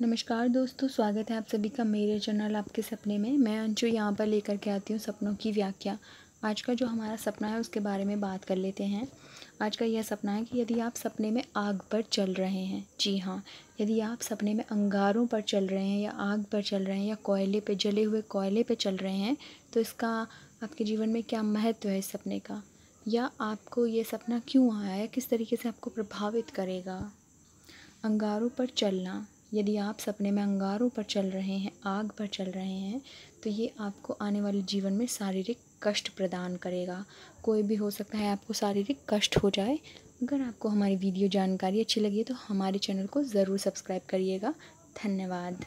नमस्कार दोस्तों स्वागत है आप सभी का मेरे चैनल आपके सपने में मैं अंशु यहाँ पर लेकर के आती हूँ सपनों की व्याख्या आज का जो हमारा सपना है उसके बारे में बात कर लेते हैं आज का यह सपना है कि यदि आप सपने में आग पर चल रहे हैं जी हाँ यदि आप सपने में अंगारों पर चल रहे हैं या आग पर चल रहे हैं या कोयले पर जले हुए कोयले पर चल रहे हैं तो इसका आपके जीवन में क्या महत्व है इस सपने का या आपको ये सपना क्यों आया है किस तरीके से आपको प्रभावित करेगा अंगारों पर चलना यदि आप सपने में अंगारों पर चल रहे हैं आग पर चल रहे हैं तो ये आपको आने वाले जीवन में शारीरिक कष्ट प्रदान करेगा कोई भी हो सकता है आपको शारीरिक कष्ट हो जाए अगर आपको हमारी वीडियो जानकारी अच्छी लगी तो हमारे चैनल को ज़रूर सब्सक्राइब करिएगा धन्यवाद